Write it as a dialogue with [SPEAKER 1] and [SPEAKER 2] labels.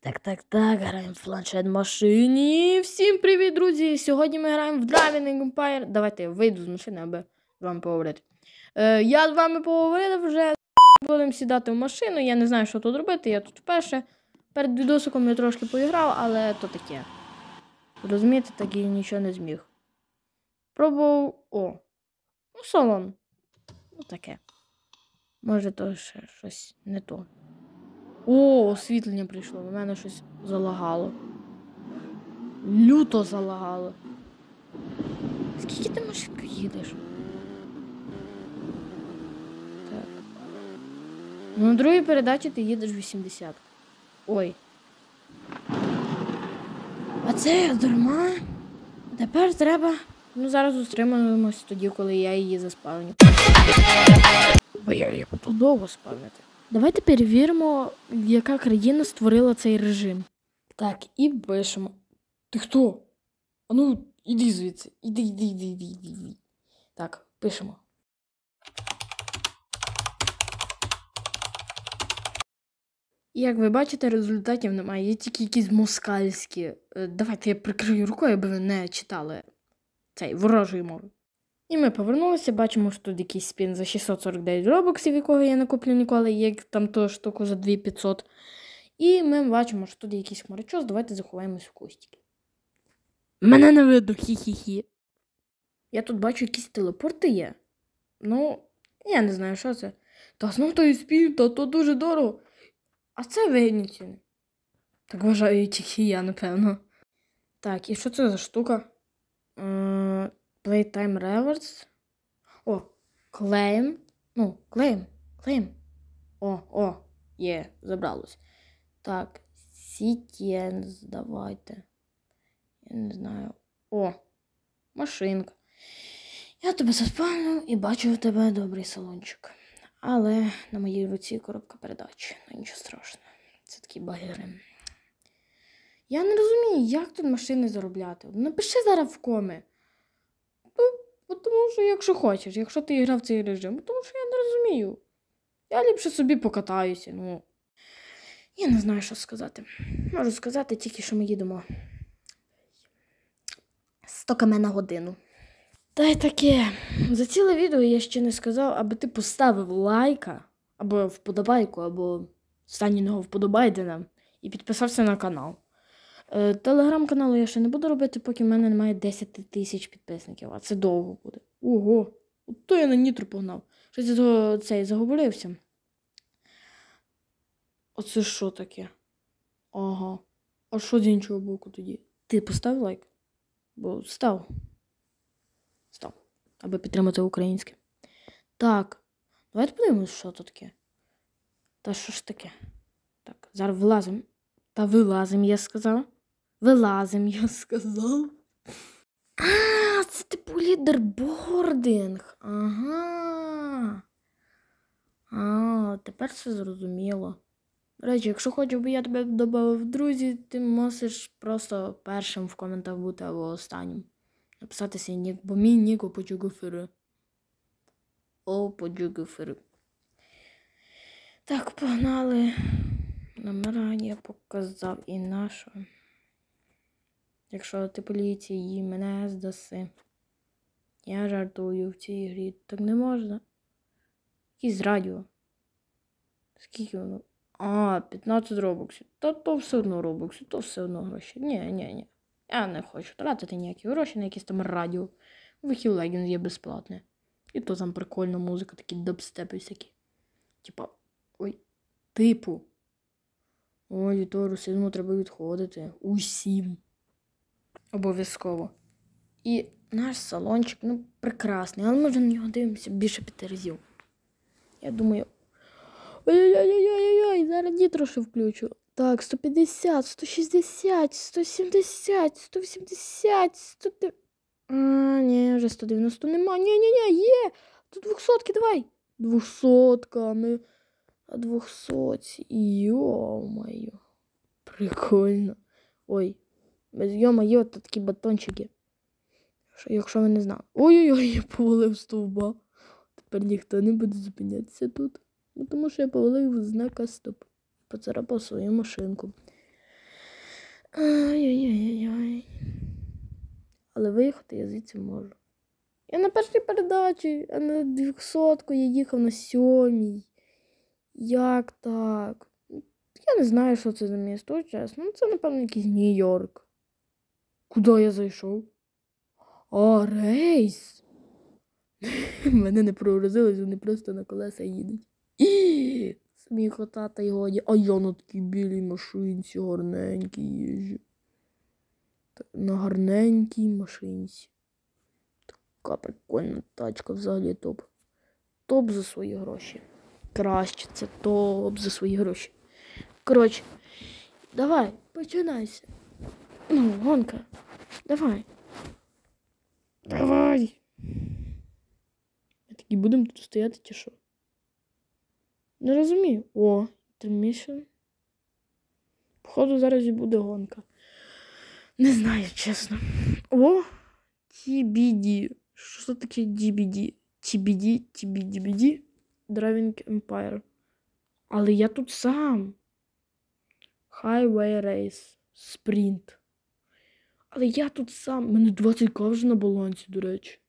[SPEAKER 1] Так, так, так, граємо в планшет машині. Всім привіт, друзі! Сьогодні ми граємо в Driving Empire. Давайте я вийду з машини, аби з вами поговорити. Е, Я з вами поговорив вже. Будемо сідати в машину. Я не знаю, що тут робити, я тут вперше. Перед відосиком я трошки поіграв, але то таке. Розумієте, так і нічого не зміг. Пробував. О! Ну, салон. Ну таке. Може, то ще щось не то. О, освітлення прийшло. У мене щось залагало. Люто залагало. Скільки ти машин їдеш? Так. Ну, на другій передачі ти їдеш 80. Ой. А це дарма. Тепер треба... Ну, зараз зустрінемось тоді, коли я її заспавню. Бо я її буду довго спавнити. Давайте перевіримо, яка країна створила цей режим. Так, і пишемо. Ти хто? А ну, іди звідси. Іди, іди, іди, іди, іди, іди. Так, пишемо. Як ви бачите, результатів немає, є тільки якісь москальські. Е, давайте я прикрию рукою, аби ви не читали цей ворожої мови. І ми повернулися, бачимо, що тут якийсь спін за 649 робоксів, якого я не куплю ніколи, є там ту штуку за 2500. І ми бачимо, що тут якийсь хмарочос, давайте заховаємось у кустики. Мене не видно, хі-хі-хі. Я тут бачу якісь телепорти є. Ну, я не знаю, що це. Та знов той спін, та то дуже дорого. А це вигідні ціни. Так вважаю тільки я, напевно. Так, і що це за штука? Е Playtime Rewards. О, Claim. Ну, Claim. Claim. О, о, є, забралось. Так, Сітєнс, давайте. Я не знаю. О, машинка. Я тебе заспавнив і бачу у тебе добрий салончик. Але на моїй руці коробка передач. Ну нічого страшного. Це такі багери. Я не розумію, як тут машини заробляти. Напиши зараз в коми тому що якщо хочеш, якщо ти грав цей режим, тому що я не розумію. Я ліпше собі покатаюся. ну. Я не знаю, що сказати. Можу сказати тільки, що ми їдемо Сто каме на годину. Та й таке, за ціле відео я ще не сказав, аби ти поставив лайка, або вподобайку, або останнього вподобайте нам і підписався на канал. Е, телеграм-каналу я ще не буду робити, поки в мене немає 10 тисяч підписників, а це довго буде. Ого! от То я на нітро погнав. Щось я цей заговорився. Оце що таке? Ага. А що з іншого боку тоді? Ти постав лайк? Бо став. Став. Аби підтримати українське. Так. Давайте подивимось, що тут таке. Та що ж таке? Так, зараз влазимо. Та вилазимо, я сказала. Вилазим, я сказав. А, це типу лідербординг. Ага. А, тепер все зрозуміло. речі, якщо хочеш, би я тебе додав в друзі, ти мусиш просто першим в коментах бути або останнім. Написатися нік, бо мій ніко почугуфери. О, почугуфери. Так, погнали. Номера я показав і нашу. Якщо ти поліції мене здаси. Я жартую в цій грі. Так не можна. Якісь радіо. Скільки воно? А, 15 робоксів. Та то все одно робоксів, то все одно гроші. Ні, ні, ні. Я не хочу тратити ніякі гроші на якісь там радіо. Вихіл Легінс є безплатне. І то там прикольна музика, такі дабстепи всякі. Типа. Ой, типу. Ой, від того русизму треба відходити. Усім обов'язково. І наш салончик, ну, прекрасний, але ми вже на нього дивимося більше п'яти разів. Я думаю. Ой-ой-ой-ой-ой, зараз дітроші включу. Так, 150, 160, 170, 180, 100. А, ні, вже 190 нема. ні ні ні є! Тут двохсотки давай! 200, ми. А 200. Йо-моє. Прикольно. Ой, Йо-моє, тут такі батончики. Якщо ви не знали. Ой-ой-ой, я повалив стовба. Тепер ніхто не буде зупинятися тут. Ну, Тому що я повалив знака стоп. Поцарапав свою машинку. ай ай ай ай Але виїхати я звідси можу. Я на першій передачі, а на 200 я їхав на сьомій. Як так? Я не знаю, що це за місто, чесно. Ну, це, напевно, якийсь Нью-Йорк. Куди я зайшов? А, рейс! Мене не прогрузились, вони просто на колеса їдуть. Сміхота та й годі. А я на такій білій машинці гарненькій їжджу. На гарненькій машинці. Така прикольна тачка взагалі топ. Топ за свої гроші. Краще це топ за свої гроші. Коротше, давай, починайся. Ну, гонка. Давай.
[SPEAKER 2] Давай.
[SPEAKER 1] Ми такі будемо тут стояти чи що? Не розумію. О, термішн. Походу, зараз і буде гонка. Не знаю, чесно. О, TBD. Що таке DBD? TBD, TBD, BD, Driving Empire. Але я тут сам. Highway Race. Sprint. Але я тут сам. У мене 20к вже на балансі, до речі.